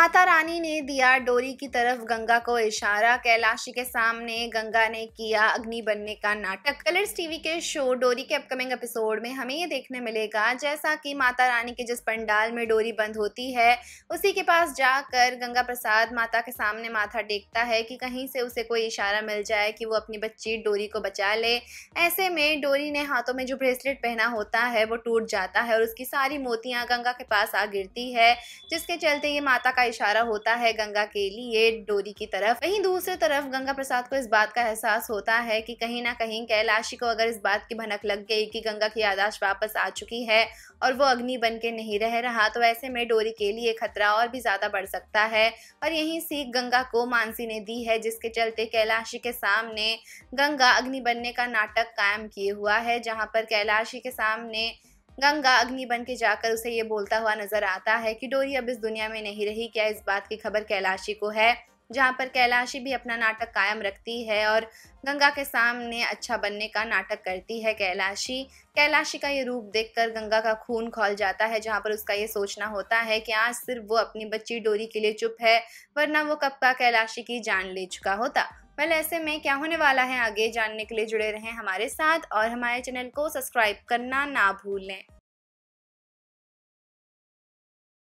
माता रानी ने दिया डोरी की तरफ गंगा को इशारा कैलाशी के सामने गंगा ने किया अग्नि बनने का नाटक कलर्स टीवी के शो डोरी के अपकमिंग एपिसोड में हमें ये देखने मिलेगा जैसा कि माता रानी के जिस पंडाल में डोरी बंद होती है उसी के पास जाकर गंगा प्रसाद माता के सामने माथा टेकता है कि कहीं से उसे कोई इशारा मिल जाए कि वो अपनी बच्ची डोरी को बचा ले ऐसे में डोरी ने हाथों में जो ब्रेसलेट पहना होता है वो टूट जाता है और उसकी सारी मोतियाँ गंगा के पास आ गिरती है जिसके चलते ये माता का इशारा होता है गंगा के लिए डोरी की तरफ वहीं दूसरी तरफ गंगा प्रसाद को इस बात का एहसास होता है कि कहीं ना कहीं कैलाशी को अगर इस बात की भनक लग गई कि गंगा की यादाश वापस आ चुकी है और वो अग्नि बन के नहीं रह रहा तो ऐसे में डोरी के लिए खतरा और भी ज़्यादा बढ़ सकता है और यही सीख गंगा को मानसी ने दी है जिसके चलते कैलाशी के सामने गंगा अग्नि बनने का नाटक कायम किए हुआ है जहाँ पर कैलाशी के सामने गंगा अग्नि बन के जाकर उसे ये बोलता हुआ नजर आता है कि डोरी अब इस दुनिया में नहीं रही क्या इस बात की खबर कैलाशी को है जहाँ पर कैलाशी भी अपना नाटक कायम रखती है और गंगा के सामने अच्छा बनने का नाटक करती है कैलाशी कैलाशी का ये रूप देखकर गंगा का खून खोल जाता है जहाँ पर उसका ये सोचना होता है कि आज सिर्फ वो अपनी बच्ची डोरी के लिए चुप है वरना वो कब का कैलाशी की जान ले चुका होता वेल ऐसे में क्या होने वाला है आगे जानने के लिए जुड़े रहें हमारे साथ और हमारे चैनल को सब्सक्राइब करना ना भूलें